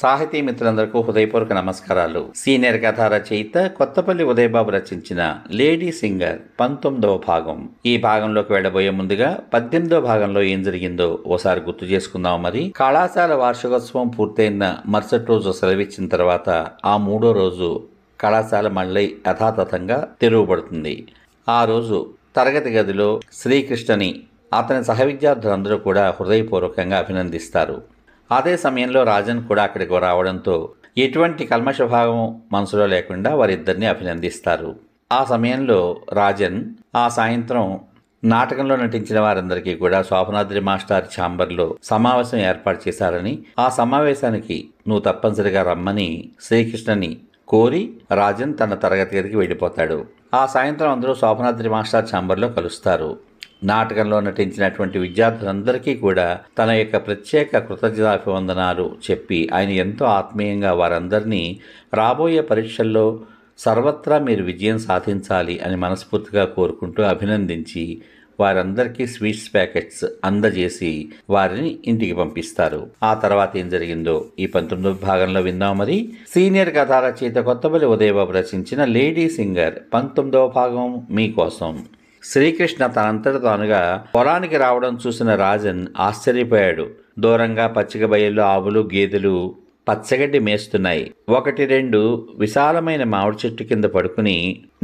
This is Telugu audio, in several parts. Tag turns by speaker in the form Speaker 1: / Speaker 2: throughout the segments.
Speaker 1: సాహితీ మిత్రులందరికీ హృదయపూర్వక నమస్కారాలు సీనియర్ కథా రచయిత కొత్తపల్లి ఉదయబాబు రచించిన లేడీ సింగర్ పంతొమ్మిదవ భాగం ఈ భాగంలోకి వెళ్లబోయే ముందుగా పద్దెనిమిదవ భాగంలో ఏం జరిగిందో ఓసారి గుర్తు చేసుకుందాం మరి కళాశాల వార్షికోత్సవం పూర్తయిన మరుసటి రోజు సెలవిచ్చిన తర్వాత ఆ మూడో రోజు కళాశాల మళ్ళీ యథాతథంగా తెరవబడుతుంది ఆ రోజు తరగతి గదిలో శ్రీకృష్ణని అతని సహవిద్యార్థులందరూ కూడా హృదయపూర్వకంగా అభినందిస్తారు అదే సమయంలో రాజన్ కూడా అక్కడికి రావడంతో ఎటువంటి కల్మషభావం మనసులో లేకుండా వారిద్దరిని అభినందిస్తారు ఆ సమయంలో రాజన్ ఆ సాయంత్రం నాటకంలో నటించిన వారందరికీ కూడా శోభనాద్రి మాస్టర్ ఛాంబర్లో సమావేశం ఏర్పాటు చేశారని ఆ సమావేశానికి నువ్వు తప్పనిసరిగా రమ్మని శ్రీకృష్ణని కోరి రాజన్ తన తరగతి గదికి వెళ్ళిపోతాడు ఆ సాయంత్రం అందరూ శోభనాద్రి మాస్టర్ ఛాంబర్లో కలుస్తారు నాటకంలో నటించినటువంటి విద్యార్థులందరికీ కూడా తన యొక్క ప్రత్యేక కృతజ్ఞతాభివందనాలు చెప్పి ఆయన ఎంతో ఆత్మీయంగా వారందరినీ రాబోయే పరీక్షల్లో సర్వత్రా మీరు విజయం సాధించాలి అని మనస్ఫూర్తిగా కోరుకుంటూ అభినందించి వారందరికీ స్వీట్స్ ప్యాకెట్స్ అందజేసి వారిని ఇంటికి పంపిస్తారు ఆ తర్వాత ఏం జరిగిందో ఈ పంతొమ్మిదవ భాగంలో విన్నాం మరి సీనియర్ కథా రచయిత కొత్తపల్లి ఉదయబాబు రచించిన లేడీ సింగర్ పంతొమ్మిదవ భాగం మీకోసం శ్రీకృష్ణ తనంతట తానుగా పొలానికి రావడం చూసిన రాజన్ ఆశ్చర్యపోయాడు దూరంగా పచ్చిక బయళ్ళు ఆవులు గేదెలు పచ్చగడ్డి మేస్తున్నాయి ఒకటి రెండు విశాలమైన మామిడి చెట్టు కింద పడుకుని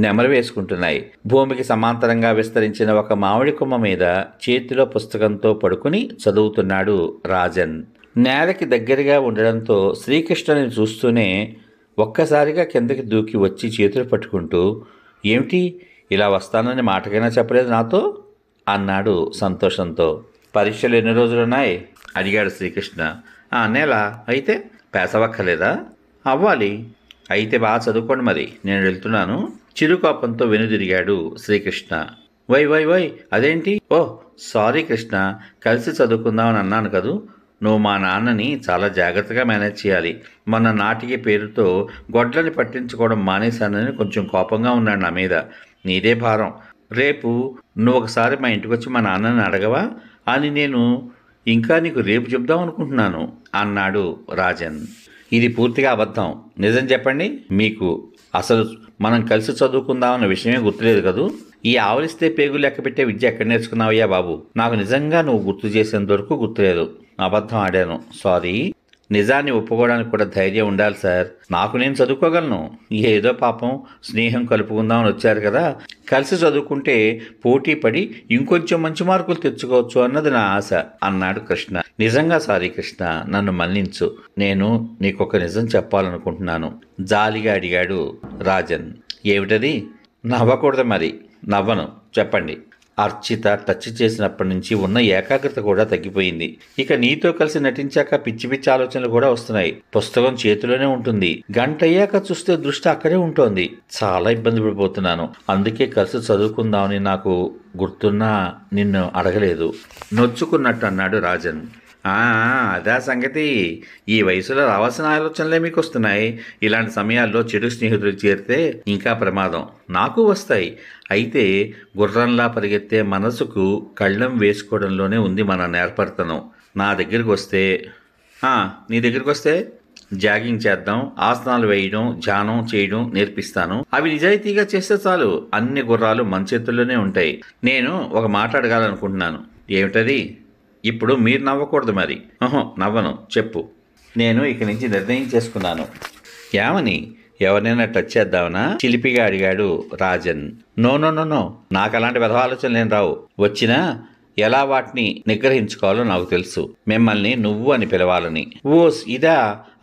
Speaker 1: నెమరు వేసుకుంటున్నాయి భూమికి సమాంతరంగా విస్తరించిన ఒక మామిడి కొమ్మ మీద చేతిలో పుస్తకంతో పడుకుని చదువుతున్నాడు రాజన్ నేలకి దగ్గరగా ఉండడంతో శ్రీకృష్ణుని చూస్తూనే ఒక్కసారిగా కిందకి దూకి వచ్చి చేతులు పట్టుకుంటూ ఏమిటి ఇలా వస్తానని మాటకైనా చెప్పలేదు నాతో అన్నాడు సంతోషంతో పరీక్షలు ఎన్ని రోజులున్నాయి అడిగాడు శ్రీకృష్ణ నెల అయితే పేసవక్కలేదా అవ్వాలి అయితే బాగా చదువుకోండి మరి నేను వెళ్తున్నాను చిరుకోపంతో వెనుదిరిగాడు శ్రీకృష్ణ వై వై వై అదేంటి ఓ సారీ కృష్ణ కలిసి చదువుకుందామని అన్నాను కదూ నువ్వు మా నాన్నని చాలా జాగ్రత్తగా మేనేజ్ చేయాలి మొన్న నాటికి పేరుతో గొడ్లని పట్టించుకోవడం మానేశానని కొంచెం కోపంగా ఉన్నాడు నా మీద నీదే భారం రేపు నువ్వు ఒకసారి మా ఇంటికి వచ్చి మా నాన్నని అడగవా అని నేను ఇంకా నీకు రేపు చెప్దాం అనుకుంటున్నాను అన్నాడు రాజన్ ఇది పూర్తిగా అబద్ధం నిజం చెప్పండి మీకు అసలు మనం కలిసి చదువుకుందాం అన్న విషయమే గుర్తులేదు కదూ ఈ ఆవలిస్తే పేగులు లెక్క పెట్టే విద్య ఎక్కడ నేర్చుకున్నావయ్యా బాబు నాకు నిజంగా నువ్వు గుర్తు చేసేంత వరకు గుర్తులేదు అబద్ధం ఆడాను సారీ నిజాన్ని ఒప్పుకోవడానికి కూడా ధైర్యం ఉండాలి సార్ నాకు నేను చదువుకోగలను ఏదో పాపం స్నేహం కలుపుకుందామని వచ్చారు కదా కలిసి చదువుకుంటే పోటీ పడి ఇంకొంచెం మంచి మార్కులు తెచ్చుకోవచ్చు అన్నది నా ఆశ అన్నాడు కృష్ణ నిజంగా సారీ కృష్ణ నన్ను మన్నించు నేను నీకొక నిజం చెప్పాలనుకుంటున్నాను జాలిగా అడిగాడు రాజన్ ఏమిటది నవ్వకూడదు మరి నవ్వను చెప్పండి అర్చిత టచ్ చేసినప్పటి నుంచి ఉన్న ఏకాగ్రత కూడా తగ్గిపోయింది ఇక నీతో కలిసి నటించాక పిచ్చి పిచ్చి ఆలోచనలు కూడా వస్తున్నాయి పుస్తకం చేతిలోనే ఉంటుంది గంట అయ్యాక చూస్తే దృష్టి అక్కడే ఉంటోంది చాలా ఇబ్బంది పడిపోతున్నాను అందుకే కలిసి చదువుకుందామని నాకు గుర్తున్నా నిన్ను అడగలేదు నొచ్చుకున్నట్టు అన్నాడు రాజన్ అదా సంగతి ఈ వయసులో రావాల్సిన ఆలోచనలే మీకు వస్తున్నాయి ఇలాంటి సమయాల్లో చెడు స్నేహితులు చేరితే ఇంకా ప్రమాదం నాకు వస్తాయి అయితే గుర్రంలా పరిగెత్తే మనసుకు కళ్ళం వేసుకోవడంలోనే ఉంది మన నేర్పడతనం నా దగ్గరికి వస్తే నీ దగ్గరికి వస్తే జాగింగ్ చేద్దాం ఆసనాలు వేయడం ధ్యానం చేయడం నేర్పిస్తాను అవి నిజాయితీగా చేస్తే చాలు అన్ని గుర్రాలు మన చేతుల్లోనే ఉంటాయి నేను ఒక మాట్లాడగాలనుకుంటున్నాను ఏమిటది ఇప్పుడు మీరు నవ్వకూడదు మరి ఓహో నవ్వను చెప్పు నేను ఇక నుంచి నిర్ణయం చేసుకున్నాను ఏమని ఎవరినైనా టచ్ చేద్దామనా చిలిపిగా అడిగాడు Rajan no no no no నాకు అలాంటి విధ ఆలోచనలు లేని రావు వచ్చినా ఎలా వాటిని నిగ్రహించుకోవాలో నాకు తెలుసు మిమ్మల్ని నువ్వు అని పిలవాలని ఓస్ ఇదా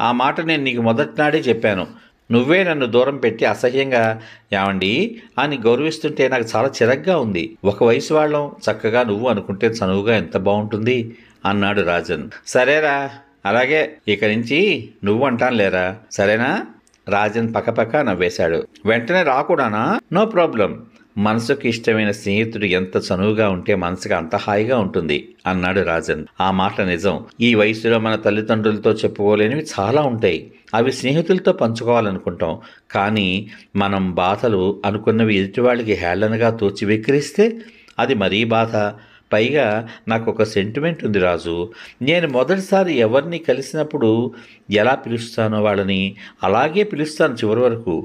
Speaker 1: ఆ మాట నేను నీకు మొదటినాడే చెప్పాను నువ్వే నన్ను దూరం పెట్టి అసహ్యంగా ఏమండి అని గౌరవిస్తుంటే నాకు చాలా చిరగ్గా ఉంది ఒక వయసు వాళ్ళం చక్కగా నువ్వు అనుకుంటే చనువుగా ఎంత బాగుంటుంది అన్నాడు రాజన్ సరేరా అలాగే ఇక నుంచి నువ్వు అంటాను లేరా సరేనా రాజన్ పక్కపక్క నవ్వేశాడు వెంటనే రాకూడానా నో ప్రాబ్లం మనసుకు ఇష్టమైన స్నేహితుడు ఎంత చనువుగా ఉంటే మనసుకు అంత హాయిగా ఉంటుంది అన్నాడు రాజన్ ఆ మాట నిజం ఈ వయసులో మన తల్లిదండ్రులతో చెప్పుకోలేనివి చాలా ఉంటాయి అవి స్నేహితులతో పంచుకోవాలనుకుంటాం కానీ మనం బాధలు అనుకున్నవి ఎదుటివాళ్ళకి హేళనగా తోచి వెక్కిరిస్తే అది మరీ బాధ పైగా నాకు ఒక సెంటిమెంట్ ఉంది రాజు నేను మొదటిసారి ఎవరిని కలిసినప్పుడు ఎలా పిలుస్తానో వాళ్ళని అలాగే పిలుస్తాను చివరి వరకు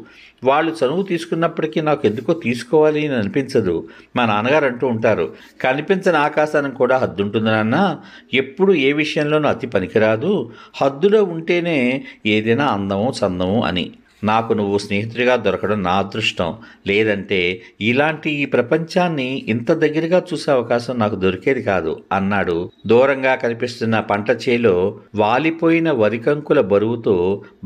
Speaker 1: వాళ్ళు చనువు తీసుకున్నప్పటికీ నాకు ఎందుకో తీసుకోవాలి అని అనిపించదు మా నాన్నగారు అంటూ ఉంటారు కనిపించని ఆకాశానికి కూడా హద్దు ఉంటుంది నాన్న ఎప్పుడు ఏ విషయంలోనూ అతి పనికిరాదు హద్దులో ఉంటేనే ఏదైనా అందమో చందమో అని నాకు నువ్వు స్నేహితుడిగా దొరకడం నా అదృష్టం లేదంటే ఇలాంటి ఈ ప్రపంచాన్ని ఇంత దగ్గరగా చూసే అవకాశం నాకు దొరికేది కాదు అన్నాడు దూరంగా కనిపిస్తున్న పంట చేలో వాలిపోయిన వరికంకుల బరువుతో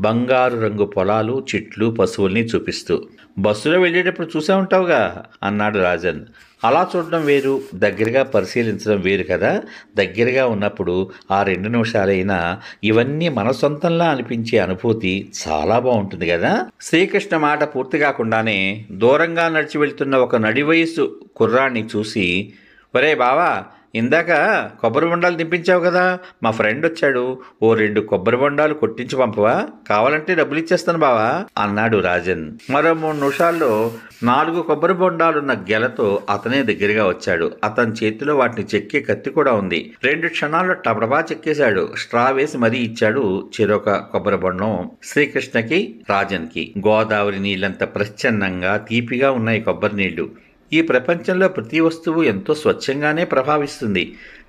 Speaker 1: బంగారు రంగు పొలాలు చెట్లు పశువుల్ని చూపిస్తూ బస్సులో వెళ్ళేటప్పుడు చూసే ఉంటావుగా అన్నాడు రాజన్ అలా చూడడం వేరు దగ్గరగా పరిశీలించడం వేరు కదా దగ్గరగా ఉన్నప్పుడు ఆ రెండు నిమిషాలైనా ఇవన్నీ మన సొంతంలా అనిపించే అనుభూతి చాలా బాగుంటుంది కదా శ్రీకృష్ణ మాట పూర్తి కాకుండానే దూరంగా నడిచి వెళ్తున్న ఒక నడి వయసు కుర్రాన్ని చూసి ఒరే బావా ఇందాక కొబ్బరి బొండాలు దింపించావు కదా మా ఫ్రెండ్ వచ్చాడు ఓ రెండు కొబ్బరి బొండాలు కొట్టించి పంపవా కావాలంటే డబ్బులు ఇచ్చేస్తాను బావా అన్నాడు రాజన్ మరో మూడు నిమిషాల్లో నాలుగు కొబ్బరి బొండాలున్న గెలతో అతనే దగ్గరగా వచ్చాడు అతని చేతిలో వాటిని చెక్కే కత్తి కూడా ఉంది రెండు క్షణాల్లో టబడబా చెక్కేశాడు స్ట్రా వేసి మరీ ఇచ్చాడు చిరొక కొబ్బరి బొండం శ్రీకృష్ణకి రాజన్కి గోదావరి నీళ్ళంత ప్రచ్ఛన్నంగా తీపిగా ఉన్నాయి కొబ్బరి నీళ్లు ఈ ప్రపంచంలో ప్రతి వస్తువు ఎంతో స్వచ్ఛంగానే ప్రభావిస్తుంది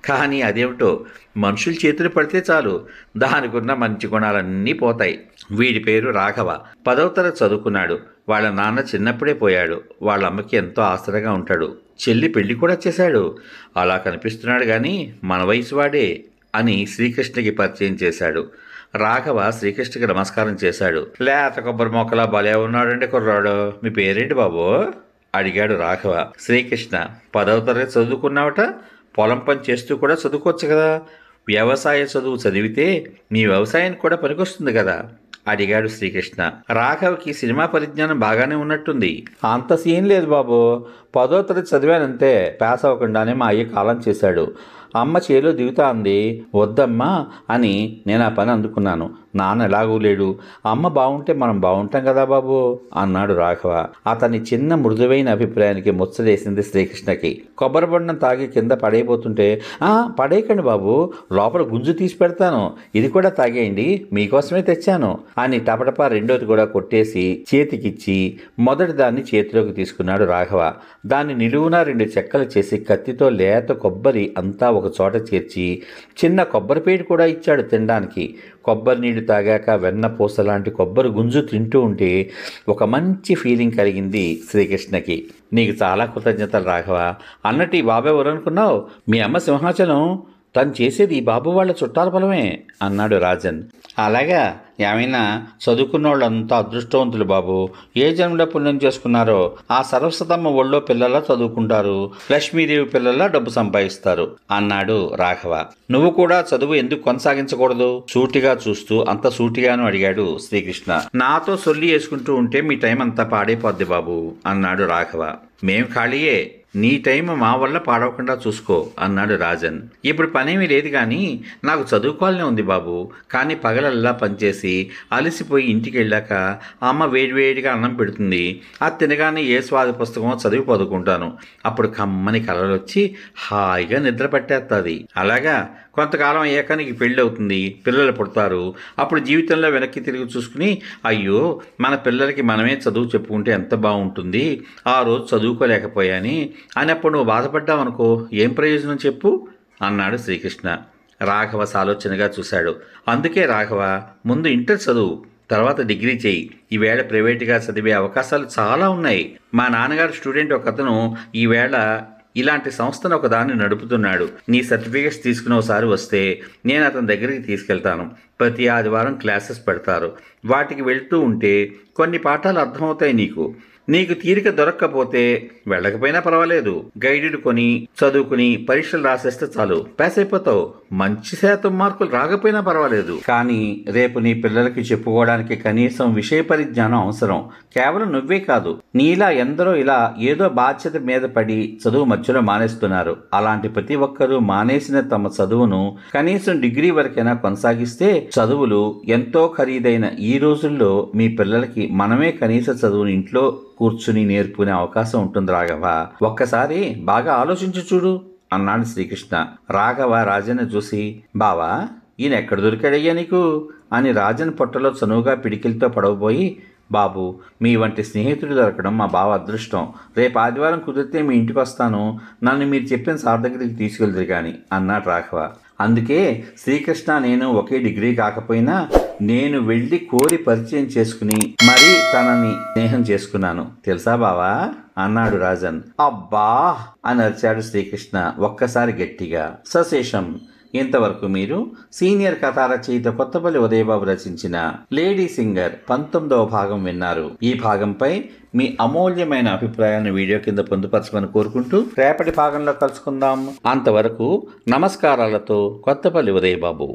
Speaker 1: కానీ అదేమిటో మనుషుల చేతులు పడితే చాలు దానికున్న మంచి గుణాలన్నీ పోతాయి వీడి పేరు రాఘవ పదవ తరగతి చదువుకున్నాడు వాళ్ళ నాన్న చిన్నప్పుడే పోయాడు వాళ్ళ అమ్మకి ఎంతో ఆసరగా ఉంటాడు చెల్లి పెళ్లి కూడా చేశాడు అలా కనిపిస్తున్నాడు కానీ మన వయసు వాడే అని శ్రీకృష్ణకి పరిచయం చేశాడు రాఘవ శ్రీకృష్ణకి నమస్కారం చేశాడు లేత కొబ్బరి మొక్కలా భలే ఉన్నాడండి కుర్రాడు మీ పేరేంటి బాబు అడిగాడు రాఘవ శ్రీకృష్ణ పదవ తరగతి చదువుకున్నావట పొలం పని చేస్తూ కూడా చదువుకోవచ్చు కదా వ్యవసాయ చదువు చదివితే మీ వ్యవసాయానికి కూడా పనికొస్తుంది కదా అడిగాడు శ్రీకృష్ణ రాఘవ్కి సినిమా పరిజ్ఞానం బాగానే ఉన్నట్టుంది అంత సీన్ లేదు బాబు పదో తరగతి చదివానంతే పాస్ అవ్వకుండానే మా అయ్య కాలం చేశాడు అమ్మ చేలో దిగుతా అంది వద్దమ్మా అని నేను ఆ పని అందుకున్నాను నాన్న ఎలాగూ లేడు అమ్మ బాగుంటే మనం బాగుంటాం కదా బాబు అన్నాడు రాఘవ అతని చిన్న మృదువైన అభిప్రాయానికి ముచ్చలేసింది శ్రీకృష్ణకి కొబ్బరి బొండం తాగి కింద పడైపోతుంటే పడేయకండి బాబు లోపల గుంజు తీసి పెడతాను ఇది కూడా తాగేయండి మీకోసమే తెచ్చాను అని టపటపా రెండోది కూడా కొట్టేసి చేతికిచ్చి మొదటి దాన్ని చేతిలోకి తీసుకున్నాడు రాఘవ దాన్ని నిలువున రెండు చెక్కలు చేసి కత్తితో లేత కొబ్బరి అంతా ఒక ఒక చోట చేర్చి చిన్న కొబ్బరిపేట కూడా ఇచ్చాడు తినడానికి కొబ్బరి నీళ్లు తాగాక వెన్న పూస లాంటి కొబ్బరి గుంజు తింటూ ఉంటే ఒక మంచి ఫీలింగ్ కలిగింది శ్రీకృష్ణకి నీకు చాలా కృతజ్ఞతలు రాఘవ అన్నట్టు బాబాయ్ అనుకున్నావు మీ అమ్మ సింహాచలం తను చేసేది బాబు వాళ్ళ చుట్టాల బలమే అన్నాడు రాజన్ అలాగా ఏమైనా చదువుకున్న వాళ్ళంతా అదృష్టవంతులు బాబు ఏ జన్మలో పుణ్యం చేసుకున్నారో ఆ సరస్వతమ్మ ఒళ్ళో పిల్లలా చదువుకుంటారు లక్ష్మీదేవి పిల్లలా డబ్బు సంపాదిస్తారు అన్నాడు రాఘవ నువ్వు కూడా చదువు ఎందుకు కొనసాగించకూడదు సూటిగా చూస్తూ అంత సూటిగాను అడిగాడు శ్రీకృష్ణ నాతో సొల్లి వేసుకుంటూ ఉంటే మీ టైం అంతా పాడైపోద్ది బాబు అన్నాడు రాఘవ మేం ఖాళీయే నీ టైం మా వల్ల పాడవకుండా చూసుకో అన్నాడు రాజన్ ఇప్పుడు పనేమీ లేదు కానీ నాకు చదువుకోవాలనే ఉంది బాబు కానీ పగలల్లా పనిచేసి అలసిపోయి ఇంటికి వెళ్ళాక అమ్మ వేడివేడిగా అన్నం పెడుతుంది అది తినగానే ఏ స్వాద పుస్తకమో చదివి పదుకుంటాను అప్పుడు కమ్మని కలలు వచ్చి హాయిగా నిద్ర పట్టేస్తుంది అలాగా కొంతకాలం ఏకానికి పెళ్ళి అవుతుంది పిల్లలు పుడతారు అప్పుడు జీవితంలో వెనక్కి తిరిగి చూసుకుని అయ్యో మన పిల్లలకి మనమే చదువు చెప్పుకుంటే ఎంత బాగుంటుంది ఆ రోజు చదువుకోలేకపోయాని అన్నప్పుడు నువ్వు బాధపడ్డావనుకో ఏం ప్రయోజనం చెప్పు అన్నాడు శ్రీకృష్ణ రాఘవ సాలోచనగా చూశాడు అందుకే రాఘవ ముందు ఇంటర్ చదువు తర్వాత డిగ్రీ చేయి ఈవేళ ప్రైవేటుగా చదివే అవకాశాలు చాలా ఉన్నాయి మా నాన్నగారు స్టూడెంట్ ఒకతను ఈవేళ ఇలాంటి సంస్థను ఒకదాన్ని నడుపుతున్నాడు నీ సర్టిఫికేట్స్ తీసుకుని ఒకసారి వస్తే నేను అతని దగ్గరికి తీసుకెళ్తాను ప్రతి ఆదివారం క్లాసెస్ పెడతారు వాటికి వెళ్తూ ఉంటే కొన్ని పాఠాలు అర్థమవుతాయి నీకు నీకు తీరిక దొరక్కపోతే వెళ్ళకపోయినా పర్వాలేదు గైడెడ్ కొని చదువుకుని పరీక్షలు రాసేస్తే చాలు పాస్ అయిపోతావు మంచి శాతం మార్కులు రాకపోయినా పర్వాలేదు కానీ రేపు నీ పిల్లలకి చెప్పుకోవడానికి కనీసం విషయ పరిజ్ఞానం అవసరం కేవలం నువ్వే కాదు నీలా ఎందరో ఇలా ఏదో బాధ్యత మీద పడి చదువు మధ్యలో మానేస్తున్నారు అలాంటి ప్రతి ఒక్కరూ మానేసిన తమ చదువును కనీసం డిగ్రీ వరకైనా కొనసాగిస్తే చదువులు ఎంతో ఖరీదైన ఈ రోజుల్లో మీ పిల్లలకి మనమే కనీస చదువుని ఇంట్లో కూర్చుని నేర్పుకునే అవకాశం ఉంటుంది రాఘవ ఒక్కసారి బాగా ఆలోచించి చూడు అన్నాడు శ్రీకృష్ణ రాఘవ రాజను చూసి బావా ఈయన ఎక్కడ దొరికాడయ్యా నీకు అని రాజన్ పొట్టలో చనువుగా పిడికిలతో పడవబోయి బాబు మీ వంటి స్నేహితుడు దొరకడం మా బావ అదృష్టం రేపు ఆదివారం కుదిరితే మీ ఇంటికి వస్తాను నన్ను మీరు చెప్పిన సార్ దగ్గరికి తీసుకెళ్దురు కానీ అన్నాడు రాఘవ అందుకే శ్రీకృష్ణ నేను ఒకే డిగ్రీ కాకపోయినా నేను వెళ్ళి కోరి పరిచయం చేసుకుని మరి తనని స్నేహం చేసుకున్నాను తెలుసా బావా అన్నాడు రాజన్ అబ్బా అని అరిచాడు శ్రీకృష్ణ ఒక్కసారి గట్టిగా సశేషం ఇంతవరకు మీరు సీనియర్ కథా రచయిత కొత్తపల్లి ఉదయబాబు రచించిన లేడీ సింగర్ పంతొమ్మిదవ భాగం విన్నారు ఈ భాగంపై మీ అమూల్యమైన అభిప్రాయాన్ని వీడియో కింద పొందుపరచమని కోరుకుంటూ రేపటి భాగంలో కలుసుకుందాం అంతవరకు నమస్కారాలతో కొత్తపల్లి ఉదయబాబు